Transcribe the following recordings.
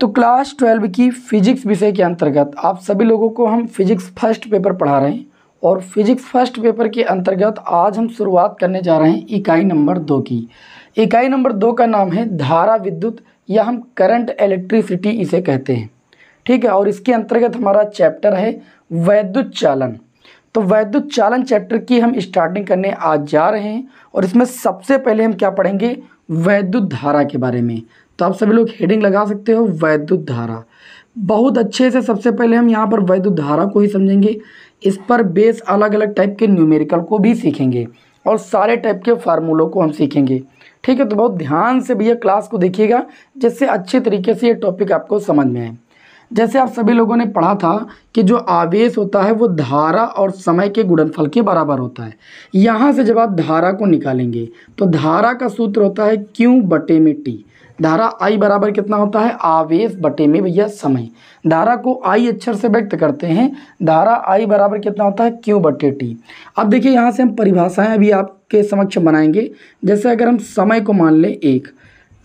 तो class twelve की physics विषय के अंतर्गत आप सभी लोगों को हम फिज़िक्स फर्स्ट पेपर पढ़ा रहे हैं और फिज़िक्स फर्स्ट पेपर के अंतर्गत आज हम शुरुआत करने जा रहे हैं इकाई नंबर दो की इकाई नंबर दो का नाम है धारा विद्युत या हम करंट इलेक्ट्रिसिटी इसे कहते हैं ठीक है और इसके अंतर्गत हमारा चैप्टर है वैद्युत चालन तो वैद्युत चालन चैप्टर की हम स्टार्टिंग करने आज जा रहे हैं और इसमें सबसे पहले हम क्या पढ़ेंगे वैद्युत धारा के बारे में तो आप सभी लोग हेडिंग लगा सकते हो वैद्युत धारा बहुत अच्छे से सबसे पहले हम यहाँ पर वैद्युत धारा को ही समझेंगे इस पर बेस अलग अलग टाइप के न्यूमेरिकल को भी सीखेंगे और सारे टाइप के फार्मूलों को हम सीखेंगे ठीक है तो बहुत ध्यान से भैया क्लास को देखिएगा जिससे अच्छे तरीके से ये टॉपिक आपको समझ में आए जैसे आप सभी लोगों ने पढ़ा था कि जो आवेश होता है वो धारा और समय के गुणनफल के बराबर होता है यहाँ से जब आप धारा को निकालेंगे तो धारा का सूत्र होता है क्यू बटे में टी धारा आई बराबर कितना होता है आवेश बटे में भैया समय धारा को आई अक्षर से व्यक्त करते हैं धारा आई बराबर कितना होता है क्यू बटे टी अब देखिए यहाँ से हम परिभाषाएं अभी आपके समक्ष बनाएंगे जैसे अगर हम समय को मान लें एक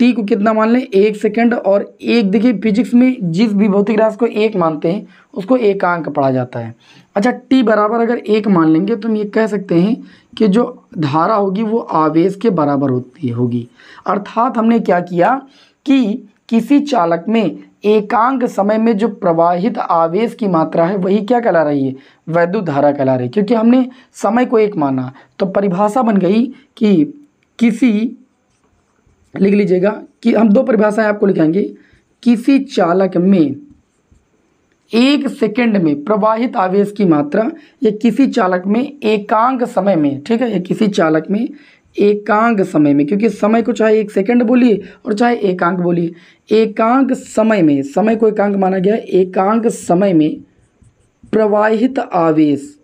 टी को कितना मान लें एक सेकंड और एक देखिए फिजिक्स में जिस भी भौतिक राश को एक मानते हैं उसको एकांक पढ़ा जाता है अच्छा टी बराबर अगर एक मान लेंगे तो हम ये कह सकते हैं कि जो धारा होगी वो आवेश के बराबर होती होगी अर्थात हमने क्या किया कि किसी चालक में एकांक समय में जो प्रवाहित आवेश की मात्रा है वही क्या कहला रही है वैद्युत धारा कहला रही है क्योंकि हमने समय को एक माना तो परिभाषा बन गई कि किसी लिख लीजिएगा कि हम दो परिभाषाएं आपको लिखाएंगे किसी चालक में एक सेकंड में प्रवाहित आवेश की मात्रा या किसी चालक में एकांक समय में ठीक है या किसी चालक में एकांक समय में क्योंकि समय को चाहे एक सेकंड बोलिए और चाहे एकांक बोलिए एकांक समय में समय को एकांक माना गया एकांक समय में प्रवाहित आवेश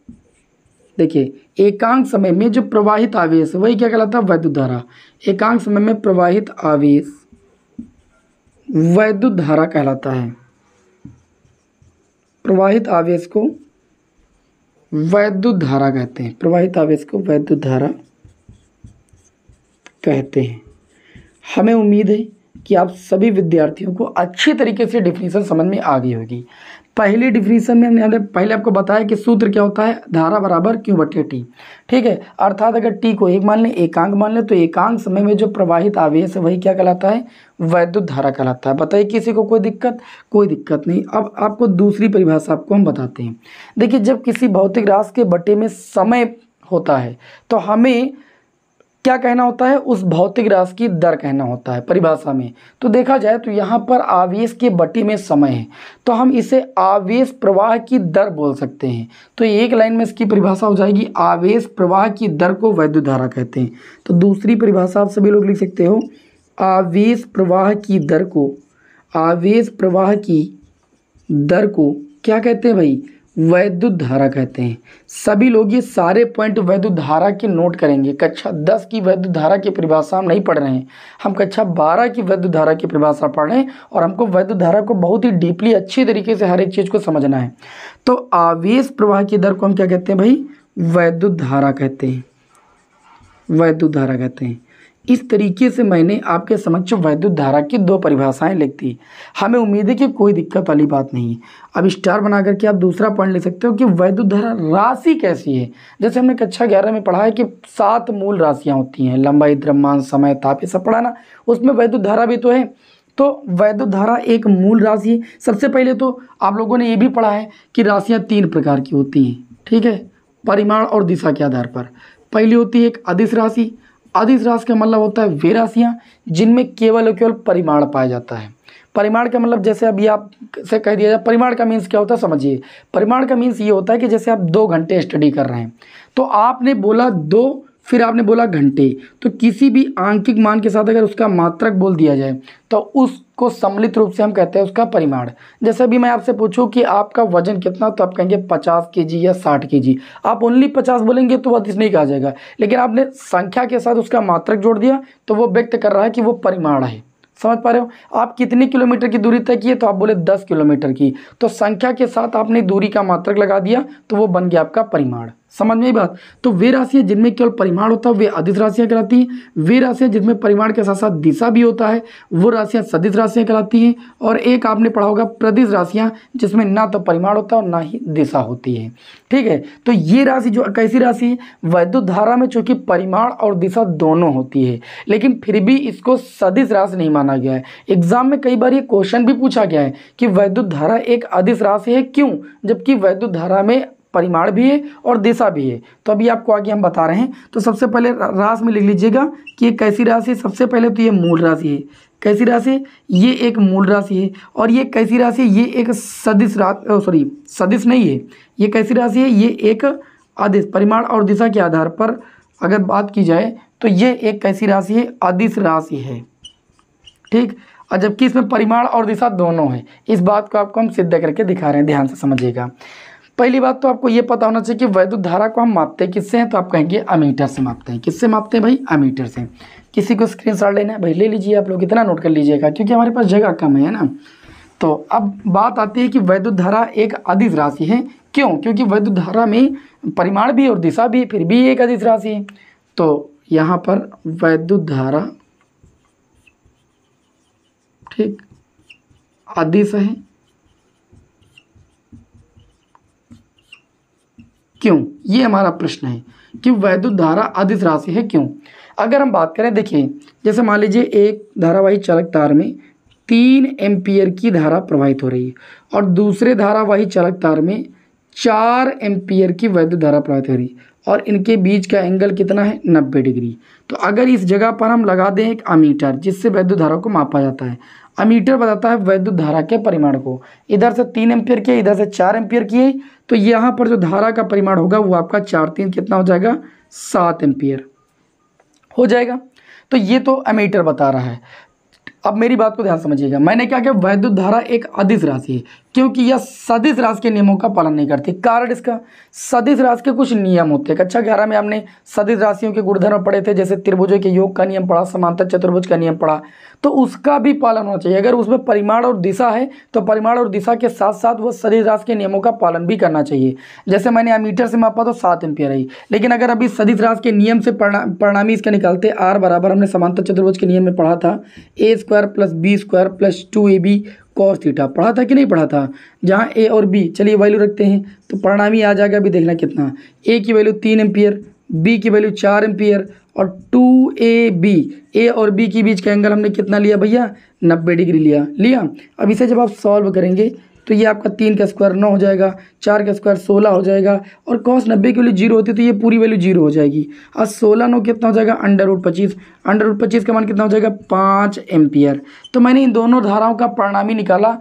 देखिए एकांक समय में जो प्रवाहित आवेश वही क्या कहलाता है वैद्युत धारा एकांक समय में प्रवाहित आवेश वैद्युत धारा कहलाता है प्रवाहित आवेश को वैद्युत धारा कहते हैं प्रवाहित आवेश को वैद्युत धारा कहते हैं हमें उम्मीद है कि आप सभी विद्यार्थियों को अच्छे तरीके से डिफिनेशन समझ में आ गई होगी पहली डिफिनीशन में हमने पहले आपको बताया कि सूत्र क्या होता है धारा बराबर क्यू बटे टी ठीक है अर्थात अगर टी को एक मान लें एकांक मान लें तो एकांक समय में जो प्रवाहित आवेश है वही क्या कहलाता है वैद्युत धारा कहलाता है बताइए किसी को कोई दिक्कत कोई दिक्कत नहीं अब आपको दूसरी परिभाषा आपको हम बताते हैं देखिए जब किसी भौतिक राश के बटे में समय होता है तो हमें क्या कहना होता है उस भौतिक राशि की दर कहना होता है परिभाषा में तो देखा जाए तो यहाँ पर आवेश के बटी में समय है तो हम इसे आवेश प्रवाह की दर बोल सकते हैं तो एक लाइन में इसकी परिभाषा हो जाएगी आवेश प्रवाह की दर को वैद्य धारा कहते हैं तो दूसरी परिभाषा आप सभी लोग लिख सकते हो आवेश प्रवाह की दर को आवेश प्रवाह की दर को क्या कहते हैं भाई वैद्युत धारा कहते हैं सभी लोग ये सारे पॉइंट वैद्युत धारा के नोट करेंगे कक्षा दस की वैद्युत धारा की परिभाषा हम नहीं पढ़ रहे हैं हम कक्षा बारह की वैद्युत धारा की परिभाषा पढ़ रहे हैं और हमको वैद्युत धारा को बहुत ही डीपली अच्छी तरीके से हर एक चीज़ को समझना है तो आवेश प्रवाह की दर को हम क्या कहते हैं भाई वैद्युत धारा कहते हैं वैद्युत धारा कहते हैं इस तरीके से मैंने आपके समक्ष वैद्युत धारा की दो परिभाषाएं लिख दी हमें उम्मीद है कि कोई दिक्कत वाली बात नहीं है अब स्टार बना करके आप दूसरा पॉइंट ले सकते हो कि वैद्युत धारा राशि कैसी है जैसे हमने कक्षा ग्यारह में पढ़ा है कि सात मूल राशियाँ होती हैं लंबाई द्रव्यमान समय ताप ये सब पढ़ाना उसमें वैद्युत धारा भी तो है तो वैद्युत धारा एक मूल राशि है सबसे पहले तो आप लोगों ने ये भी पढ़ा है कि राशियाँ तीन प्रकार की होती हैं ठीक है परिमाण और दिशा के आधार पर पहली होती है एक अधिस राशि अधिस राशि का मतलब होता है वे राशियाँ जिनमें केवल और केवल परिमाण पाया जाता है परिमाण का मतलब जैसे अभी आप से कह दिया जाए परिमाण का मीन्स क्या होता है समझिए परिमाण का मीन्स ये होता है कि जैसे आप दो घंटे स्टडी कर रहे हैं तो आपने बोला दो फिर आपने बोला घंटे तो किसी भी आंकिक मान के साथ अगर उसका मात्रक बोल दिया जाए तो उसको सम्मिलित रूप से हम कहते हैं उसका परिमाण जैसे अभी मैं आपसे पूछूं कि आपका वजन कितना तो आप कहेंगे पचास के जी या साठ के जी आप ओनली पचास बोलेंगे तो वह नहीं कहा जाएगा लेकिन आपने संख्या के साथ उसका मात्रक जोड़ दिया तो वो व्यक्त कर रहा है कि वो परिमाण है समझ पा रहे हो आप कितने किलोमीटर की दूरी तय की है तो आप बोले दस किलोमीटर की तो संख्या के साथ आपने दूरी का मात्रक लगा दिया तो वो बन गया आपका परिमाण समझ में बात तो वे राशियाँ जिनमें केवल परिमाण होता है वे अधिस राशियाँ कहलाती हैं वे राशियां जिनमें परिमाण के साथ साथ दिशा भी होता है वो राशियाँ सदिश राशियाँ कहलाती हैं और एक आपने पढ़ा होगा प्रदिश राशियाँ जिसमें ना तो परिमाण होता है और ना ही दिशा होती है ठीक है तो ये राशि जो कैसी राशि है वैद्युत धारा में चूंकि परिमाण और दिशा दोनों होती है लेकिन फिर भी इसको सदिश राशि नहीं माना गया है एग्जाम में कई बार ये क्वेश्चन भी पूछा गया है कि वैद्युत धारा एक अधिस राशि है क्यों जबकि वैद्युत धारा में परिमाण भी है और दिशा भी है तो अभी आपको आगे हम बता रहे हैं तो सबसे पहले राशि में लिख लीजिएगा कि ये कैसी राशि है सबसे पहले तो ये मूल राशि है कैसी राशि है ये एक मूल राशि है और ये कैसी राशि है ये एक सदिश राशि सॉरी सदिश नहीं है ये कैसी राशि है ये एक आदिश परिमाण और दिशा के आधार पर अगर बात की जाए तो ये एक कैसी राशि है आदिश राशि है ठीक और जबकि इसमें परिमाण और दिशा दोनों है इस बात को आपको हम सिद्ध करके दिखा रहे हैं ध्यान से समझिएगा पहली बात तो आपको ये पता होना चाहिए कि वैद्युत धारा को हम मापते हैं किससे हैं तो आप कहेंगे अमीटर से मापते हैं किससे मापते हैं भाई अमीटर से किसी को स्क्रीन शॉट लेना है भाई ले लीजिए आप लोग इतना नोट कर लीजिएगा क्योंकि हमारे पास जगह कम है ना तो अब बात आती है कि वैद्युत धारा एक अधिस राशि है क्यों क्योंकि वैद्युत धारा में परिमाण भी और दिशा भी फिर भी एक अधिस राशि है तो यहाँ पर वैद्युत धारा ठीक अधिस है क्यों ये हमारा प्रश्न है कि वैद्युत धारा अधिस राशि है क्यों अगर हम बात करें देखिए जैसे मान लीजिए एक धारावाही चालक तार में तीन एम्पियर की धारा प्रवाहित हो रही है और दूसरे धारावाही चालक तार में चार एम्पियर की वैद्युत धारा प्रवाहित हो रही है और इनके बीच का एंगल कितना है 90 डिग्री तो अगर इस जगह पर हम लगा दें एक अमीटर जिससे वैद्युत धारा को मापा जाता है अमीटर बताता है वैद्युत धारा के परिमाण को इधर से तीन एम्पियर किए इधर से चार एम्पियर किए तो यहाँ पर जो धारा का परिमाण होगा वो आपका चार तीन कितना हो जाएगा सात एम्पियर हो जाएगा तो ये तो अमीटर बता रहा है अब मेरी बात को ध्यान समझिएगा मैंने क्या किया वैद्युत धारा एक अदिश राशि है क्योंकि यह सदिश राशि के नियमों का पालन नहीं करती कारण इसका सदिश राशि के कुछ नियम होते हैं कक्षा ग्यारह में हमने सदिश राशियों के गुणधर्म पढ़े थे जैसे त्रिभुजों के योग का नियम पढ़ा समांतर चतुर्भुज का नियम पढ़ा तो उसका भी पालन होना चाहिए अगर उसमें परिमाण और दिशा है तो परिमाण और दिशा के साथ साथ वह सदिश राशि के नियमों का पालन भी करना चाहिए जैसे मैंने अमीटर से मापा तो सात एम्पियर आई लेकिन अगर अभी सदिश राशि के नियम से परिणामी इसका निकालते आर बराबर हमने समांतर चतुर्भुज के नियम में पढ़ा था A square plus B square plus two A B cos theta पढ़ा था कि नहीं पढ़ा था जहाँ ए और बी चलिए वैल्यू रखते हैं तो परिणामी आ जाएगा अभी देखना कितना ए की वैल्यू तीन एम्पियर बी की वैल्यू चार एम्पियर और टू ए बी ए और बी के बीच का एंगल हमने कितना लिया भैया नब्बे डिग्री लिया लिया अब इसे जब आप सॉल्व करेंगे तो ये आपका तीन का स्क्वायर नौ हो जाएगा चार का स्क्वायर सोलह हो जाएगा और कॉस नब्बे की वैल्यू जीरो होती है तो ये पूरी वैल्यू जीरो हो जाएगी और सोलह नौ कितना हो जाएगा अंडर रूट पच्चीस अंडर रूट पच्चीस का मान कितना हो जाएगा पाँच एम्पियर तो मैंने इन दोनों धाराओं का परिणामी निकाला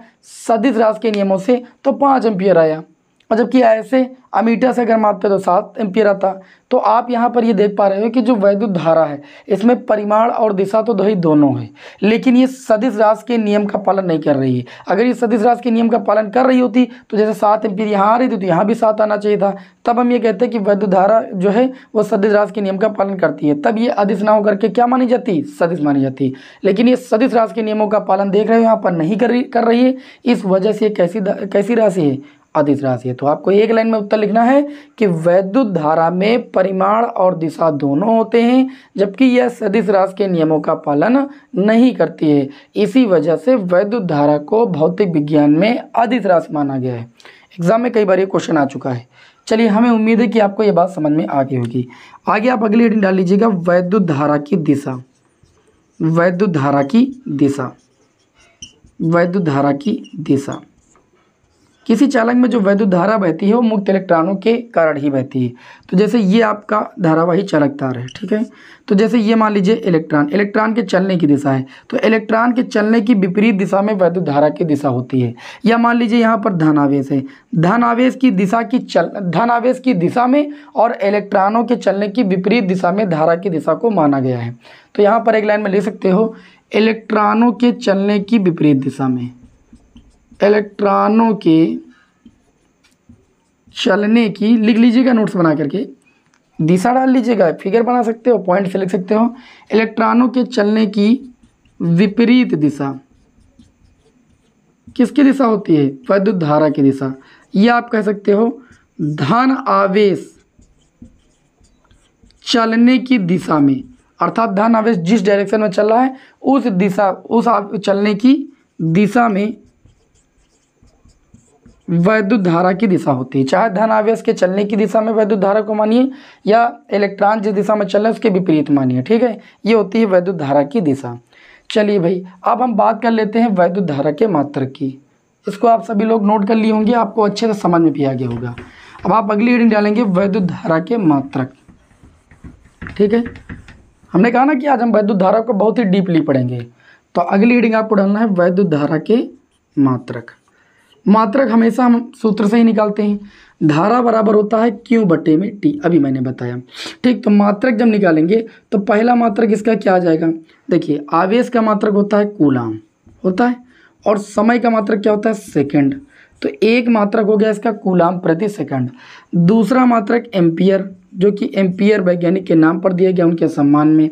सदिश राज के नियमों से तो पाँच एम्पियर आया और जबकि ऐसे अमीटर से अगर मापते तो सात एम्पियर आता तो आप यहाँ पर ये देख पा रहे हो कि जो वैद्युत धारा है इसमें परिमाण और दिशा तो दही दोनों है लेकिन ये सदिश राशि के नियम का पालन नहीं कर रही है अगर ये सदिश राशि के नियम का पालन कर रही होती तो जैसे सात एम्पियर यहाँ आ रही थी तो यहाँ भी सात आना चाहिए था तब हम ये कहते हैं कि वैद्युत धारा जो है वो सदिश राशि के नियम का पालन करती है तब ये अधिस ना होकर के क्या मानी जाती सदिश मानी जाती लेकिन ये सदिश राशि के नियमों का पालन देख रहे हो यहाँ पर नहीं कर रही कर रही है इस वजह से कैसी कैसी राशि है अधिस राशि है तो आपको एक लाइन में उत्तर लिखना है कि वैद्युत धारा में परिमाण और दिशा दोनों होते हैं जबकि यह सदिश राशि के नियमों का पालन नहीं करती है इसी वजह से वैद्युत धारा को भौतिक विज्ञान में अधित राशि माना गया है एग्जाम में कई बार ये क्वेश्चन आ चुका है चलिए हमें उम्मीद है कि आपको ये बात समझ में आ गई होगी आगे आप अगली हेडिंग डाल लीजिएगा वैद्युत धारा की दिशा वैद्युत धारा की दिशा वैद्युत धारा की दिशा किसी चालक में जो वैद्युत धारा बहती है वो मुक्त इलेक्ट्रॉनों के कारण ही बहती है तो जैसे ये आपका धारावाही चालक तार है ठीक है तो जैसे ये मान लीजिए इलेक्ट्रॉन इलेक्ट्रॉन के चलने की दिशा है तो इलेक्ट्रॉन के चलने की विपरीत दिशा में वैद्युत धारा की दिशा होती है या मान लीजिए यहाँ पर धन आवेश है धन आवेश की दिशा की चल धन आवेश की दिशा में और इलेक्ट्रॉनों के चलने की विपरीत दिशा में धारा की दिशा को माना गया है तो यहाँ पर एक लाइन में ले सकते हो इलेक्ट्रॉनों के चलने की विपरीत दिशा में इलेक्ट्रॉनों के चलने की लिख लीजिएगा नोट्स बना करके दिशा डाल लीजिएगा फिगर बना सकते हो पॉइंट से लिख सकते हो इलेक्ट्रॉनों के चलने की विपरीत दिशा किसकी दिशा होती है वैद्युत धारा की दिशा यह आप कह सकते हो धन आवेश चलने की दिशा में अर्थात धन आवेश जिस डायरेक्शन में चल रहा है उस दिशा उस चलने की दिशा में वैद्युत धारा की दिशा होती है चाहे धन आवेश के चलने की दिशा में वैद्युत धारा को मानिए या इलेक्ट्रॉन जिस दिशा में चल रहे हैं उसके विपरीत मानिए ठीक है ये होती है वैद्युत धारा की दिशा चलिए भाई अब हम बात कर लेते हैं वैद्युत धारा के मात्रक की इसको आप सभी लोग नोट कर लिए होंगे आपको अच्छे से समझ में भी आ गया होगा अब आप अगली रीडिंग डालेंगे वैद्युत धारा के मात्रक ठीक है हमने कहा ना कि आज हम वैद्युत धारा को बहुत ही डीपली पढ़ेंगे तो अगली रीडिंग आपको डालना है वैद्युत धारा के मात्रक मात्रक हमेशा हम सूत्र से ही निकालते हैं धारा बराबर होता है क्यों बटे में टी अभी मैंने बताया ठीक तो मात्रक जब निकालेंगे तो पहला मात्रक इसका क्या आ जाएगा देखिए आवेश का मात्रक होता है कूलाम होता है और समय का मात्रक क्या होता है सेकंड तो एक मात्रक हो गया इसका कूलाम प्रति सेकंड दूसरा मात्रक एम्पियर जो कि एम्पियर वैज्ञानिक के नाम पर दिया गया उनके सम्मान में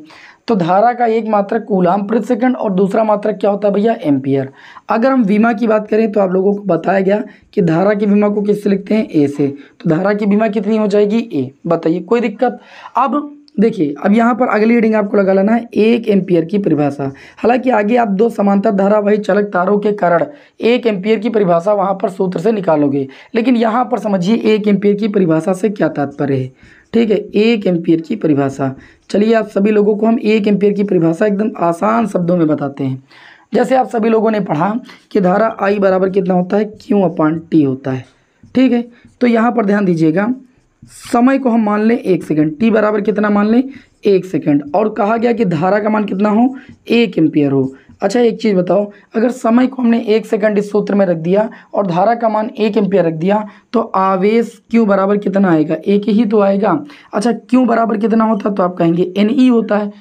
तो धारा का एक मात्रक कूलाम प्रति सेकंड और दूसरा मात्रक क्या होता है भैया एम्पियर अगर हम बीमा की बात करें तो आप लोगों को बताया गया कि धारा की बीमा को किससे लिखते हैं ए से तो धारा की बीमा कितनी हो जाएगी ए बताइए कोई दिक्कत अब देखिए अब यहाँ पर अगली रीडिंग आपको लगा लेना है एक एम्पियर की परिभाषा हालांकि आगे आप दो समांतर धारावाही चालक तारों के कारण एक एम्पियर की परिभाषा वहाँ पर सूत्र से निकालोगे लेकिन यहाँ पर समझिए एक एम्पियर की परिभाषा से क्या तात्पर्य है ठीक है एक एम्पियर की परिभाषा चलिए आप सभी लोगों को हम एक एम्पियर की परिभाषा एकदम आसान शब्दों में बताते हैं जैसे आप सभी लोगों ने पढ़ा कि धारा आई बराबर कितना होता है क्यू अपान टी होता है ठीक है तो यहाँ पर ध्यान दीजिएगा समय को हम मान लें एक सेकेंड टी बराबर कितना मान लें एक सेकेंड और कहा गया कि धारा का मान कितना हो एक एम्पियर हो अच्छा एक चीज़ बताओ अगर समय को हमने एक सेकंड इस सूत्र में रख दिया और धारा का मान एक एम्पियर रख दिया तो आवेश क्यों बराबर कितना आएगा एक ही तो आएगा अच्छा क्यों बराबर कितना होता है तो आप कहेंगे एन ई e होता है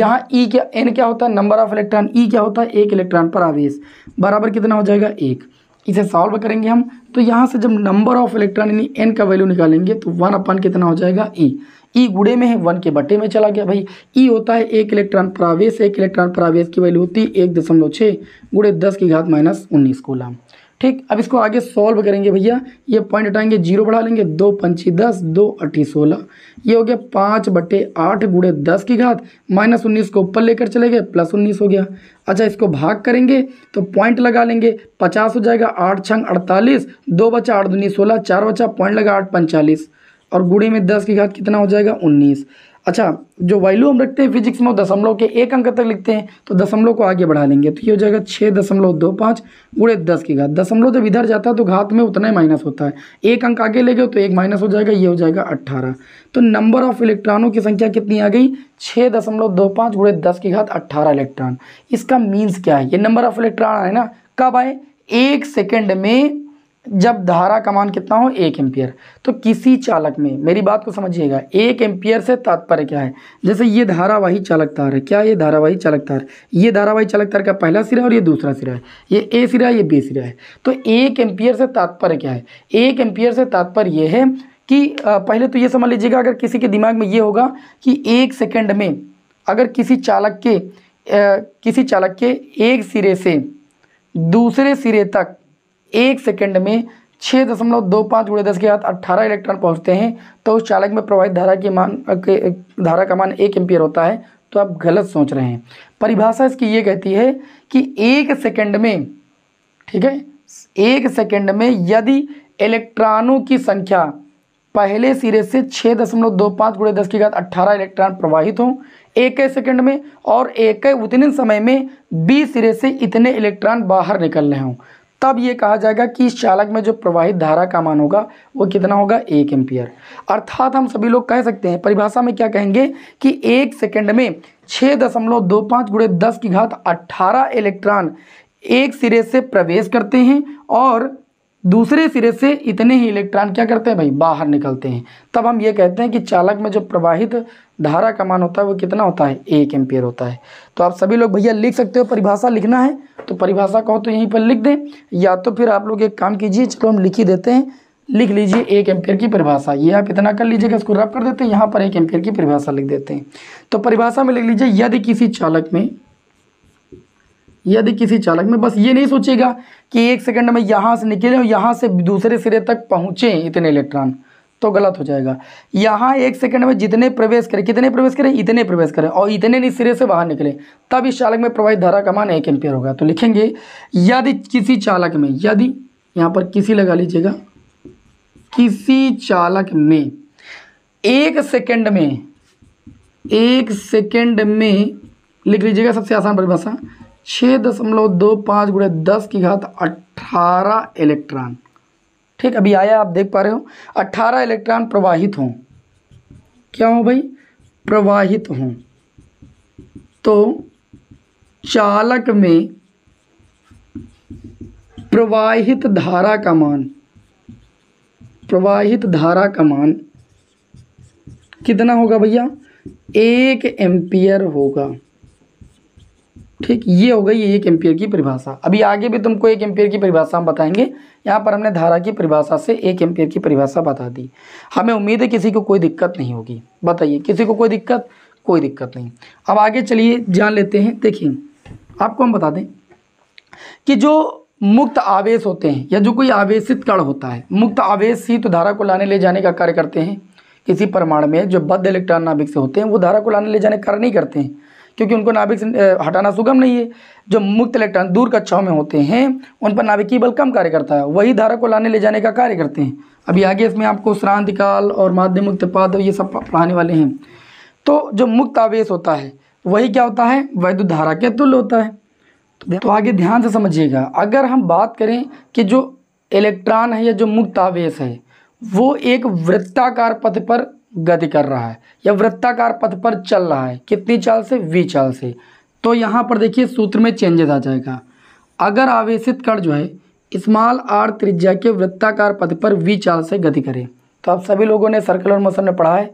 जहाँ ई e क्या एन क्या होता है नंबर ऑफ इलेक्ट्रॉन ई क्या होता है एक इलेक्ट्रॉन पर आवेश बराबर कितना हो जाएगा एक इसे सॉल्व करेंगे हम तो यहाँ से जब नंबर ऑफ इलेक्ट्रॉन यानी एन का वैल्यू निकालेंगे तो वन अपन कितना हो जाएगा ई e. ई e गुड़े में है वन के बटे में चला गया भाई ई e होता है एक इलेक्ट्रॉन प्रावेश एक इलेक्ट्रॉन प्रावेश की वैल्यू होती है एक दशमलव छः गुड़े दस की घात माइनस उन्नीस कोलाम ठीक अब इसको आगे सॉल्व करेंगे भैया ये पॉइंट हटाएंगे जीरो बढ़ा लेंगे दो पंची दस दो अट्ठी सोलह ये हो गया पाँच बटे आठ गुड़े दस की घात माइनस उन्नीस को ऊपर लेकर चले गए प्लस उन्नीस हो गया अच्छा इसको भाग करेंगे तो पॉइंट लगा लेंगे पचास हो जाएगा आठ छंग अड़तालीस दो बचा आठ दुनी सोलह चार बचा पॉइंट लगा आठ पंचालीस और गुड़े में दस की घात कितना हो जाएगा उन्नीस अच्छा जो वैल्यू हम रखते हैं फिजिक्स में दशमलव के एक अंक तक लिखते हैं तो दशमलव को आगे बढ़ा लेंगे तो ये हो जाएगा छः दशमलव दो पाँच गुड़े दस की घात दशमलव जब इधर जाता है तो घात में उतना ही माइनस होता है एक अंक आगे ले गए तो एक माइनस हो जाएगा ये हो जाएगा अट्ठारह तो नंबर ऑफ इलेक्ट्रॉनों की संख्या कितनी आ गई छः दशमलव दो पाँच गुड़े दस की घात अट्ठारह इलेक्ट्रॉन इसका मीन्स क्या है ये नंबर ऑफ इलेक्ट्रॉन है ना कब आए एक सेकेंड में जब धारा का मान कितना हो एक एम्पियर तो किसी चालक में मेरी बात को समझिएगा एक एम्पियर से तात्पर्य क्या है जैसे ये धारावाही चालक तार है क्या ये धारावाही चालक तार ये धारावाही चालक तार का पहला सिरा और ये दूसरा सिरा है ये ए सिरा ये बी सिरा है तो एक एम्पियर से तात्पर्य क्या है एक एम्पियर से तात्पर्य ये है कि पहले तो ये समझ लीजिएगा अगर किसी के दिमाग में ये होगा कि एक सेकेंड में अगर किसी चालक के किसी चालक के एक सिरे से दूसरे सिरे तक एक सेकेंड में छः दशमलव दो पाँच गुड़े दस के बाद अट्ठारह इलेक्ट्रॉन पहुंचते हैं तो उस चालक में प्रवाहित धारा की मान के धारा का मान एक एम्पियर होता है तो आप गलत सोच रहे हैं परिभाषा इसकी ये कहती है कि एक सेकेंड में ठीक है एक सेकेंड में यदि इलेक्ट्रॉनों की संख्या पहले सिरे से छः दशमलव दो पाँच गुड़े दस के बाद अट्ठारह इलेक्ट्रॉन प्रवाहित हों एक सेकंड में और एक उतने समय में बीस सिरे से इतने इलेक्ट्रॉन बाहर निकल रहे हों तब ये कहा जाएगा कि इस चालक में जो प्रवाहित धारा का मान होगा वो कितना होगा एक एम्पियर अर्थात हम सभी लोग कह सकते हैं परिभाषा में क्या कहेंगे कि एक सेकेंड में छः दशमलव दो पाँच गुड़े दस की घात अट्ठारह इलेक्ट्रॉन एक सिरे से प्रवेश करते हैं और दूसरे सिरे से इतने ही इलेक्ट्रॉन क्या करते हैं भाई बाहर निकलते हैं तब हम ये कहते हैं कि चालक में जो प्रवाहित धारा का मान होता है वो कितना होता है एक एम्पियर होता है तो आप सभी लोग भैया लिख सकते हो परिभाषा लिखना है तो परिभाषा कहो तो यहीं पर लिख दें या तो फिर आप लोग एक काम कीजिए चलो हम लिख ही देते हैं लिख लीजिए एक एम्पियर की परिभाषा ये आप इतना कर लीजिएगा इसको रब कर देते हैं यहाँ पर एक एम्पियर की परिभाषा लिख देते हैं तो परिभाषा में लिख लीजिए यदि किसी चालक में यदि किसी चालक में बस ये नहीं सोचेगा कि एक सेकंड में यहाँ से निकले और यहाँ से दूसरे सिरे तक पहुँचे इतने इलेक्ट्रॉन तो गलत हो जाएगा यहाँ एक सेकंड में जितने प्रवेश करें कितने प्रवेश करें इतने प्रवेश करें और इतने नहीं सिरे से बाहर निकले तब इस चालक में प्रवाहित धारा का मान एक एम्पियर होगा तो लिखेंगे यदि किसी चालक में यदि यहाँ पर किसी लगा लीजिएगा किसी चालक में एक सेकेंड में एक सेकेंड में लिख लीजिएगा सबसे आसान परिभाषा छः दशमलव दो पाँच गुड़े दस की घात अट्ठारह इलेक्ट्रॉन ठीक अभी आया आप देख पा रहे हो अट्ठारह इलेक्ट्रॉन प्रवाहित हों क्या हो भाई प्रवाहित हों तो चालक में प्रवाहित धारा का मान प्रवाहित धारा का मान कितना होगा भैया एक एम्पियर होगा ठीक ये हो गई ये एक एम्पियर की परिभाषा अभी आगे भी तुमको एक एम्पियर की परिभाषा हम बताएंगे यहाँ पर हमने धारा की परिभाषा से एक एम्पियर की परिभाषा बता दी हमें उम्मीद है किसी को कोई दिक्कत नहीं होगी बताइए किसी को कोई दिक्कत कोई दिक्कत नहीं अब आगे चलिए जान लेते हैं देखिए आपको हम बता दें कि जो मुक्त आवेश होते हैं या जो कोई आवेशित कण होता है मुक्त आवेश ही तो धारा को लाने ले जाने का कार्य करते हैं किसी परमाणु में जो बद्ध इलेक्ट्रॉन नाभिक से होते हैं वो धारा को लाने ले जाने का कार्य नहीं करते हैं क्योंकि उनको नाभिक से हटाना सुगम नहीं है जो मुक्त इलेक्ट्रॉन दूर कक्षाओं में होते हैं उन पर नाभिकीय बल कम कार्य करता है वही धारा को लाने ले जाने का कार्य करते हैं अभी आगे इसमें आपको श्रांतिकाल और माध्यमुक्त पाद ये सब पढ़ाने वाले हैं तो जो मुक्त आवेश होता है वही क्या होता है वैद्युत धारा के तुल्य होता है तो आगे ध्यान से समझिएगा अगर हम बात करें कि जो इलेक्ट्रॉन है या जो मुक्त आवेश है वो एक वृत्ताकार पथ पर गति कर रहा है या वृत्ताकार पथ पर चल रहा है कितनी चाल से वी चाल से तो यहाँ पर देखिए सूत्र में चेंजेस आ जाएगा अगर आवेशित कण जो है स्मॉल आर त्रिज्या के वृत्ताकार पथ पर वी चाल से गति करे तो आप सभी लोगों ने सर्कुलर मोशन में पढ़ा है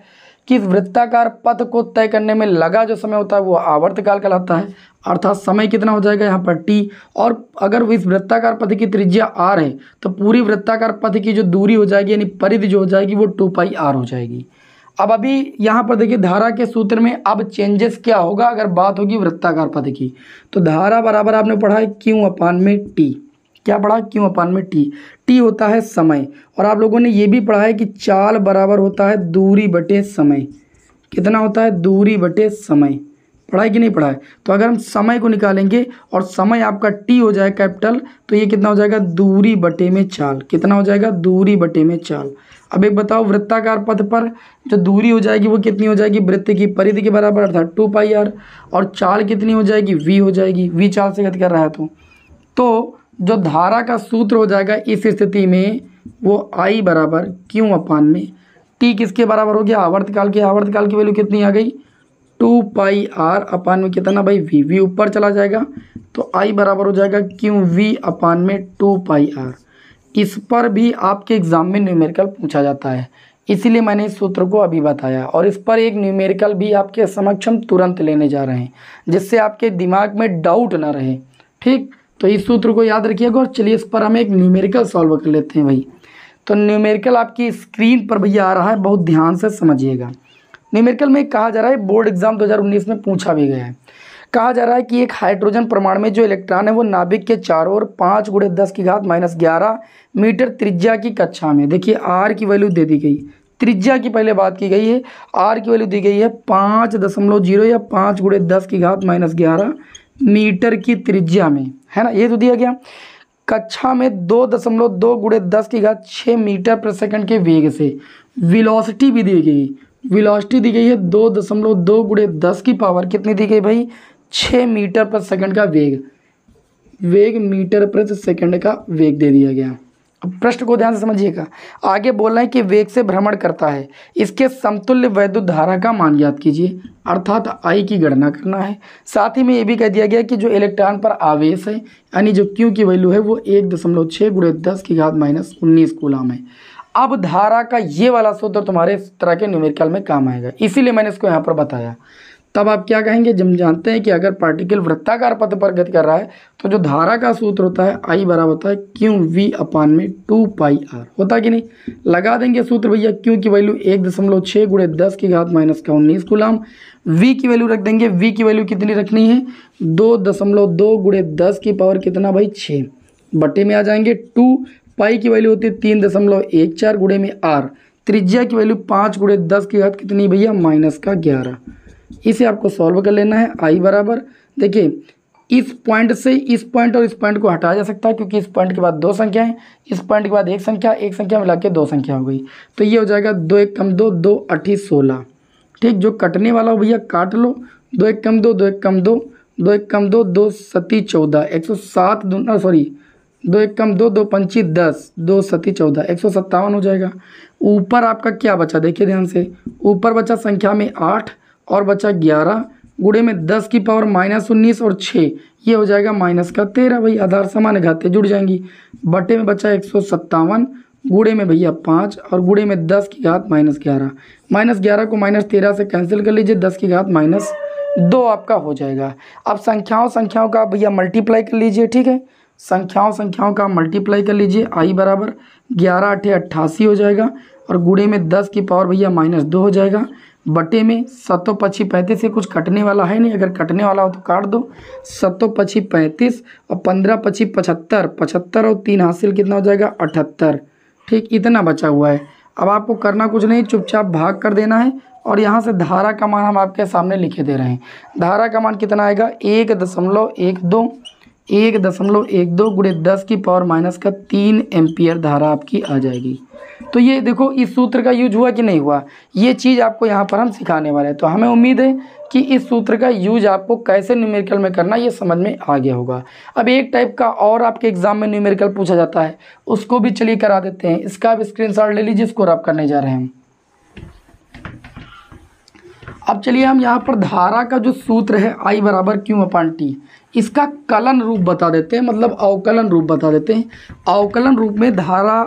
कि इस वृत्ताकार पथ को तय करने में लगा जो समय होता है वो आवर्त काल कहलाता है अर्थात समय कितना हो जाएगा यहाँ पर टी और अगर इस वृत्ताकार पथ की त्रिज्या आर है तो पूरी वृत्ताकार पथ की जो दूरी हो जाएगी यानी परिधि जो हो जाएगी वो टू पाई आर हो जाएगी अब अभी यहाँ पर देखिए धारा के सूत्र में अब चेंजेस क्या होगा अगर बात होगी वृत्ताकार पद की तो धारा बराबर आपने पढ़ा है क्यों अपान में टी क्या पढ़ा क्यों अपान में टी टी होता है समय और आप लोगों ने ये भी पढ़ा है कि चाल बराबर होता है दूरी बटे समय कितना होता है दूरी बटे समय पढ़ा है कि नहीं पढ़ा है तो अगर हम समय को निकालेंगे और समय आपका टी हो जाए कैपिटल तो ये कितना हो जाएगा दूरी बटे में चाल कितना हो जाएगा दूरी बटे में चाल अब एक बताओ वृत्ताकार पथ पर जो दूरी हो जाएगी वो कितनी हो जाएगी वृत्त की परिधि के बराबर अर्थात टू पाई आर और चाल कितनी हो जाएगी वी हो जाएगी वी चाल से गति कर रहा है तो तो जो धारा का सूत्र हो जाएगा इस स्थिति में वो आई बराबर क्यू अपान में टी किसके बराबर हो गया आवर्तकाल के आवर्तकाल की वैल्यू कितनी आ गई टू पाई आर अपान में कितना भाई वी वी ऊपर चला जाएगा तो आई बराबर हो जाएगा क्यू वी अपान में टू पाई आर इस पर भी आपके एग्ज़ाम में न्यूमेरिकल पूछा जाता है इसीलिए मैंने इस सूत्र को अभी बताया और इस पर एक न्यूमेरिकल भी आपके समक्ष हम तुरंत लेने जा रहे हैं जिससे आपके दिमाग में डाउट ना रहे ठीक तो इस सूत्र को याद रखिएगा और चलिए इस पर हम एक न्यूमेरिकल सॉल्व कर लेते हैं भाई तो न्यूमेरिकल आपकी स्क्रीन पर भैया आ रहा है बहुत ध्यान से समझिएगा न्यूमेरिकल में कहा जा रहा है बोर्ड एग्ज़ाम 2019 में पूछा भी गया है कहा जा रहा है कि एक हाइड्रोजन परमाणु में जो इलेक्ट्रॉन है वो नाभिक के चारों ओर पाँच गुड़े दस की घात माइनस ग्यारह मीटर त्रिज्या की कक्षा में देखिए आर की वैल्यू दे दी गई त्रिज्या की पहले बात की गई है आर की वैल्यू दी गई है पाँच दशमलव जीरो या पाँच गुड़े दस की घात माइनस ग्यारह मीटर की त्रिज्या में है ना ये तो दिया गया कक्षा में दो दशमलव दो गुड़े दस की घात छः मीटर पर सेकंड के वेग से विलोसिटी भी दी गई विलोसिटी दी गई है दो दशमलव दो गुड़े दस की पावर कितनी दी गई भाई छः मीटर पर सेकंड का वेग वेग मीटर प्रति सेकंड का वेग दे दिया गया अब प्रश्न को ध्यान से समझिएगा आगे बोल रहे हैं कि वेग से भ्रमण करता है इसके समतुल्य वैद्युत धारा का मान याद कीजिए अर्थात आई की गणना करना है साथ ही में ये भी कह दिया गया कि जो इलेक्ट्रॉन पर आवेश है यानी जो क्यू की वैल्यू है वो एक दशमलव छः गुड़े दस की घात माइनस उन्नीस गुलाम है अब धारा का ये वाला सूत्र तुम्हारे तरह के न्यूमेरिकल में काम आएगा इसीलिए मैंने इसको यहाँ पर बताया तब आप क्या कहेंगे जब जानते हैं कि अगर पार्टिकल वृत्ताकार पथ पर गति कर रहा है तो जो धारा का सूत्र होता है आई बराबर होता है क्यू वी अपान में टू पाई आर होता कि नहीं लगा देंगे सूत्र भैया क्यू की वैल्यू एक दशमलव छः गुड़े दस की घात माइनस का उन्नीस गुलाम वी की वैल्यू रख देंगे वी की वैल्यू कितनी रखनी है दो दशमलव दो गुड़े दस की पावर कितना भाई छः बटे में आ जाएंगे टू पाई की वैल्यू होती है तीन दशमलव एक चार गुड़े में आर त्रिज्या की वैल्यू पाँच गुड़े दस की घात कितनी भैया माइनस का ग्यारह इसे आपको सॉल्व कर लेना है आई बराबर देखिए इस पॉइंट से इस पॉइंट और इस पॉइंट को हटाया जा सकता है क्योंकि इस पॉइंट के बाद दो संख्याएं इस पॉइंट के बाद एक संख्या एक संख्या मिला के दो संख्या हो गई तो ये हो जाएगा दो एक कम दो दो अठी सोलह ठीक जो कटने वाला हो भैया काट लो दो एक कम दो दो एक कम दो दो एक कम दो दो सती चौदह एक सौ सात दो सॉरी दो एक कम दो दो पंची दस दो सती चौदह एक सौ सत्तावन हो जाएगा ऊपर आपका क्या बचा देखिए ध्यान से ऊपर बचा संख्या में आठ और बचा ग्यारह गुड़े में दस की पावर माइनस उन्नीस और छः ये हो जाएगा माइनस का तेरह भाई आधार सामान्य घाते जुड़ जाएंगी बटे में बचा एक सौ सत्तावन गुड़े में भैया पाँच और गुड़े में दस की घात माइनस ग्यारह माइनस ग्यारह को माइनस तेरह से कैंसिल कर लीजिए दस की घात माइनस दो आपका हो जाएगा अब संख्याओं संख्याओं का भैया मल्टीप्लाई कर लीजिए ठीक है संख्याओं संख्याओं का मल्टीप्लाई कर लीजिए आई बराबर ग्यारह अठे अट्ठासी हो जाएगा और गुड़े में दस की पावर भैया माइनस दो हो जाएगा बटे में सत्तो पची पैंतीस से कुछ कटने वाला है नहीं अगर कटने वाला हो तो काट दो सत्तो पच्ची पैंतीस और पंद्रह पच्ची पचहत्तर पचहत्तर और तीन हासिल कितना हो जाएगा अठहत्तर ठीक इतना बचा हुआ है अब आपको करना कुछ नहीं चुपचाप भाग कर देना है और यहाँ से धारा का मान हम आपके सामने लिखे दे रहे हैं धारा का मान कितना आएगा एक दशमलव एक दो एक दशमलव एक दो गुड़े दस की पावर माइनस का तीन एम्पियर धारा आपकी आ जाएगी तो ये देखो इस सूत्र का यूज हुआ कि नहीं हुआ ये चीज़ आपको यहाँ पर हम सिखाने वाले हैं तो हमें उम्मीद है कि इस सूत्र का यूज आपको कैसे न्यूमेरिकल में करना ये समझ में आ गया होगा अब एक टाइप का और आपके एग्ज़ाम में न्यूमेरिकल पूछा जाता है उसको भी चलिए करा देते हैं इसका आप स्क्रीन ले लीजिए इसको आप करने जा रहे हैं अब चलिए हम यहाँ पर धारा का जो सूत्र है आई बराबर क्यू अपान टी इसका कलन रूप बता देते हैं मतलब अवकलन रूप बता देते हैं अवकलन रूप में धारा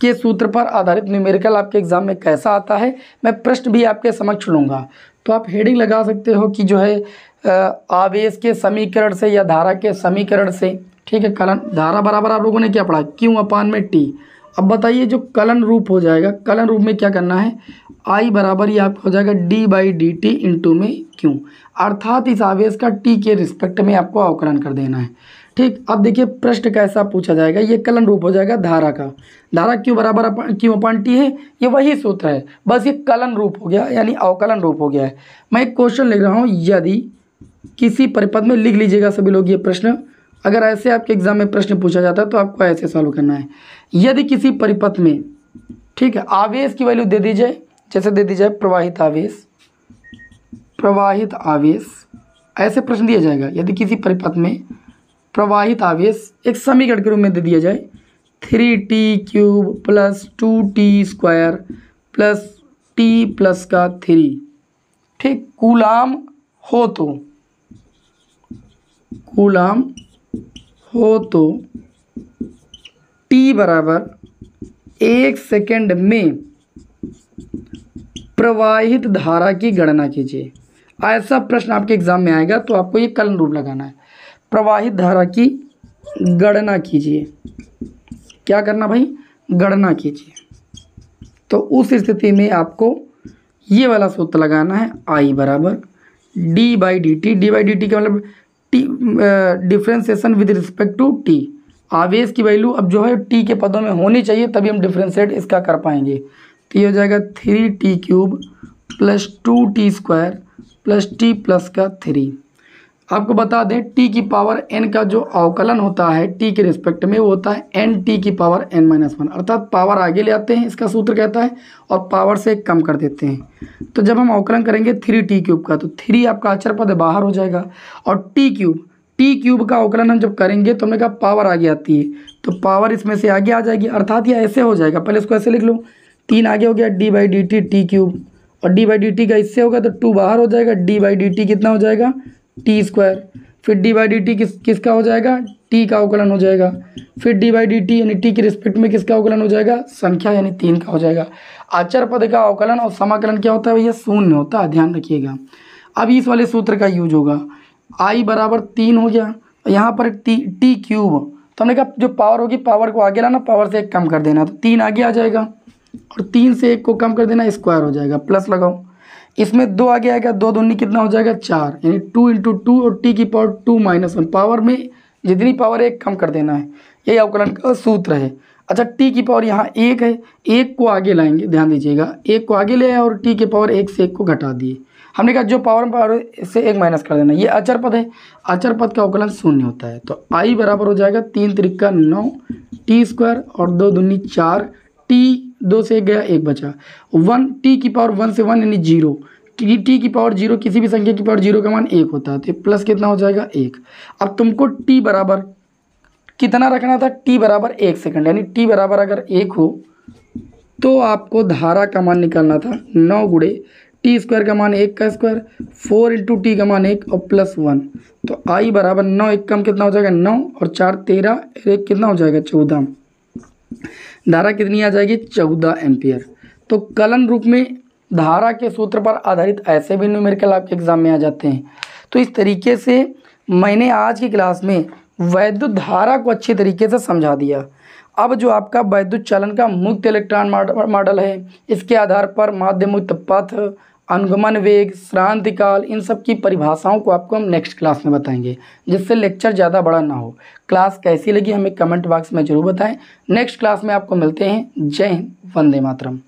के सूत्र पर आधारित न्यूमेरिकल आपके एग्ज़ाम में कैसा आता है मैं प्रश्न भी आपके समक्ष लूँगा तो आप हेडिंग लगा सकते हो कि जो है आवेश के समीकरण से या धारा के समीकरण से ठीक है कलन धारा बराबर आप लोगों ने क्या पढ़ा क्यों अपान में टी अब बताइए जो कलन रूप हो जाएगा कलन रूप में क्या करना है आई बराबर ये आपका हो जाएगा D by D T into में क्यों अर्थात इस आवेश का टी के रिस्पेक्ट में आपको अवकलन कर देना है ठीक अब देखिए प्रश्न कैसा पूछा जाएगा ये कलन रूप हो जाएगा धारा का धारा क्यों बराबर क्यों अपान टी है ये वही सूत्र है बस ये कलन रूप हो गया यानी अवकलन रूप हो गया है मैं एक क्वेश्चन लिख रहा हूँ यदि किसी परिपद में लिख लीजिएगा सभी लोग ये प्रश्न अगर ऐसे आपके एग्जाम में प्रश्न पूछा जाता है तो आपको ऐसे सॉल्व करना है यदि किसी परिपथ में ठीक है आवेश की वैल्यू दे दी जाए जैसे दे दी जाए प्रवाहित आवेश प्रवाहित आवेश ऐसे प्रश्न दिया जाएगा यदि किसी परिपथ में प्रवाहित आवेश एक समीकरण के रूप में दे दिया जाए three T cube plus two T square plus T plus का थ्री ठीक कूलाम हो तो कूलाम हो तो टी बराबर एक सेकंड में प्रवाहित धारा की गणना कीजिए ऐसा प्रश्न आपके एग्जाम में आएगा तो आपको ये कलन रूप लगाना है प्रवाहित धारा की गणना कीजिए क्या करना भाई गणना कीजिए तो उस स्थिति में आपको ये वाला सूत्र लगाना है आई बराबर D by D T D by D T का मतलब T differentiation with respect to T आवेश की वैल्यू अब जो है टी के पदों में होनी चाहिए तभी हम डिफ्रेंशिएट इसका कर पाएंगे तो ये हो जाएगा three T cube plus two T square plus T plus का थ्री आपको बता दें टी की पावर एन का जो अवकलन होता है टी के रिस्पेक्ट में वो होता है एन टी की पावर एन माइनस वन अर्थात पावर आगे ले आते हैं इसका सूत्र कहता है और पावर से कम कर देते हैं तो जब हम अवकलन करेंगे थ्री टी क्यूब का तो थ्री आपका अचर पद बाहर हो जाएगा और टी क्यूब टी क्यूब का अवकलन हम जब करेंगे तो हमने कहा पावर आगे आती है तो पावर इसमें से आगे आ जाएगी अर्थात यह ऐसे हो जाएगा पहले इसको ऐसे लिख लो तीन आगे हो गया D by D T T cube और डी बाई डी टी का इससे होगा तो टू बाहर हो जाएगा डी बाई डी टी कितना हो जाएगा टी स्क्वायर फिर डी बाई डी टी किस किसका हो जाएगा टी का अवकलन हो जाएगा फिर डी बाई डी टी यानी टी के रिस्पेक्ट में किसका अवकलन हो जाएगा संख्या यानी तीन का हो जाएगा आचर पद का अवकलन और समाकलन क्या होता है भैया शून्य होता है ध्यान रखिएगा अब इस वाले सूत्र का यूज होगा आई बराबर तीन हो गया तो यहाँ पर टी टी क्यूब तो हमने कहा जो पावर होगी पावर को आगे लाना पावर से एक कम कर देना तो तीन आगे आ जाएगा और तीन से एक को कम कर देना स्क्वायर हो जाएगा प्लस लगाओ इसमें दो आगे आएगा दो दूनी कितना हो जाएगा चार यानी टू इंटू टू और टी की power two minus one power में जितनी पावर एक कम कर देना है यही अवकलन का सूत्र है अच्छा टी की पावर यहाँ एक है एक को आगे लाएंगे ध्यान दीजिएगा एक को आगे ले आए और टी के पावर एक से एक को घटा दिए हमने कहा जो पावर में पावर से एक माइनस कर देना ये अचर पद है अचर पद का अवकलन शून्य होता है तो आई बराबर हो जाएगा तीन त्रिक्का नौ टी स्क्वायर और दो दूनी चार टी दो से एक गया एक बचा वन टी की पावर वन से वन यानी जीरो टी टी की पावर जीरो किसी भी संख्या की पावर जीरो का मान एक होता है तो प्लस कितना हो जाएगा एक अब तुमको टी बराबर कितना रखना था टी बराबर एक सेकंड यानी टी बराबर अगर एक हो तो आपको धारा का मान निकालना था नौ गुड़े टी स्क्वायर का मान एक का स्क्वायर फोर इंटू टी का मान एक और प्लस वन तो आई बराबर नौ एक कम कितना हो जाएगा नौ और चार तेरह एक कितना हो जाएगा चौदह धारा कितनी आ जाएगी चौदह एम्पियर तो कलन रूप में धारा के सूत्र पर आधारित ऐसे भी न्यूमेरिकल आपके एग्जाम में आ जाते हैं तो इस तरीके से मैंने आज की क्लास में वैद्युत धारा को अच्छी तरीके से समझा दिया अब जो आपका वैद्युत चलन का मुक्त इलेक्ट्रॉन मॉडल है इसके आधार पर माध्यम पथ अनुगमन वेग श्रांतिकाल इन सब की परिभाषाओं को आपको हम नेक्स्ट क्लास में बताएंगे जिससे लेक्चर ज़्यादा बड़ा ना हो क्लास कैसी लगी हमें कमेंट बॉक्स में ज़रूर बताएं नेक्स्ट क्लास में आपको मिलते हैं जय हिंद वंदे मातरम